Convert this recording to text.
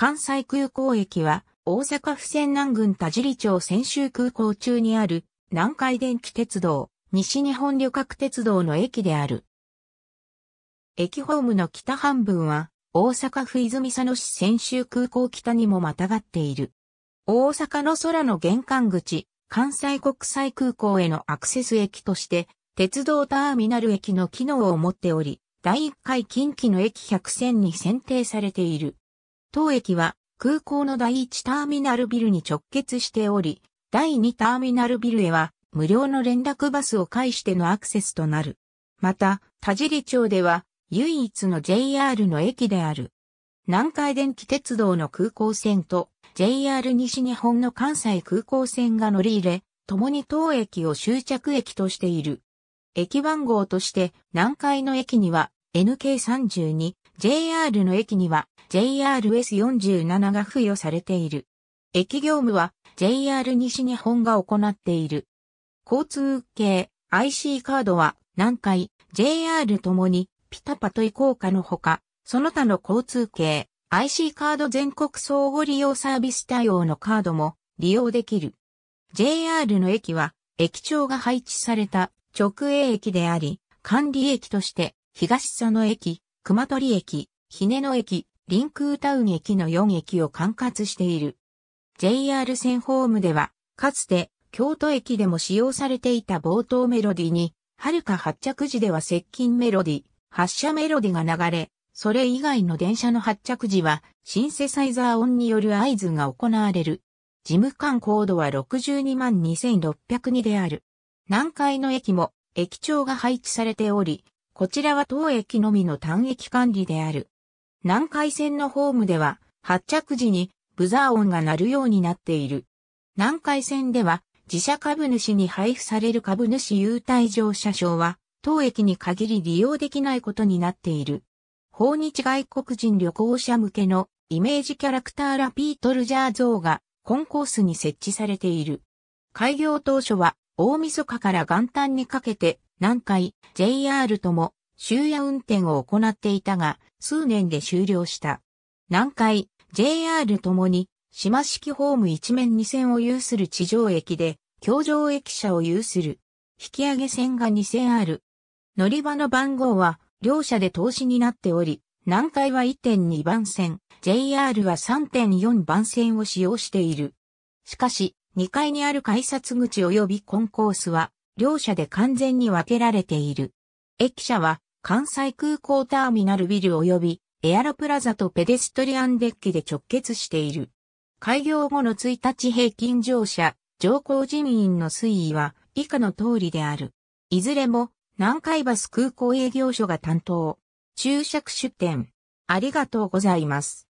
関西空港駅は、大阪府泉南郡田尻町泉州空港中にある、南海電気鉄道、西日本旅客鉄道の駅である。駅ホームの北半分は、大阪府泉佐野市泉州空港北にもまたがっている。大阪の空の玄関口、関西国際空港へのアクセス駅として、鉄道ターミナル駅の機能を持っており、第1回近畿の駅100選に選定されている。当駅は空港の第1ターミナルビルに直結しており、第2ターミナルビルへは無料の連絡バスを介してのアクセスとなる。また、田尻町では唯一の JR の駅である。南海電気鉄道の空港線と JR 西日本の関西空港線が乗り入れ、共に当駅を終着駅としている。駅番号として南海の駅には NK32、JR の駅には JRS47 が付与されている。駅業務は JR 西日本が行っている。交通系 IC カードは南海、JR ともにピタパといこうかのほか、その他の交通系 IC カード全国相互利用サービス対応のカードも利用できる。JR の駅は駅長が配置された直営駅であり、管理駅として東佐野駅、熊取駅、ね野駅、臨空タウン駅の4駅を管轄している。JR 線ホームでは、かつて京都駅でも使用されていた冒頭メロディに、はるか発着時では接近メロディ、発車メロディが流れ、それ以外の電車の発着時は、シンセサイザー音による合図が行われる。事務官コードは62万2602である。南海の駅も、駅長が配置されており、こちらは当駅のみの単駅管理である。南海線のホームでは、発着時にブザー音が鳴るようになっている。南海線では、自社株主に配布される株主優待乗車証は、当駅に限り利用できないことになっている。訪日外国人旅行者向けのイメージキャラクターラピートルジャー像がコンコースに設置されている。開業当初は大晦日から元旦にかけて南海、JR とも終夜運転を行っていたが、数年で終了した。南海、JR ともに、島式ホーム一面二線を有する地上駅で、橋上駅舎を有する。引き上げ線が2線ある。乗り場の番号は、両社で投資になっており、南海は1.2番線、JR は3.4番線を使用している。しかし、2階にある改札口及びコンコースは、両者で完全に分けられている。駅舎は関西空港ターミナルビル及びエアロプラザとペデストリアンデッキで直結している。開業後の1日平均乗車、乗降人員の推移は以下の通りである。いずれも南海バス空港営業所が担当。注釈出店。ありがとうございます。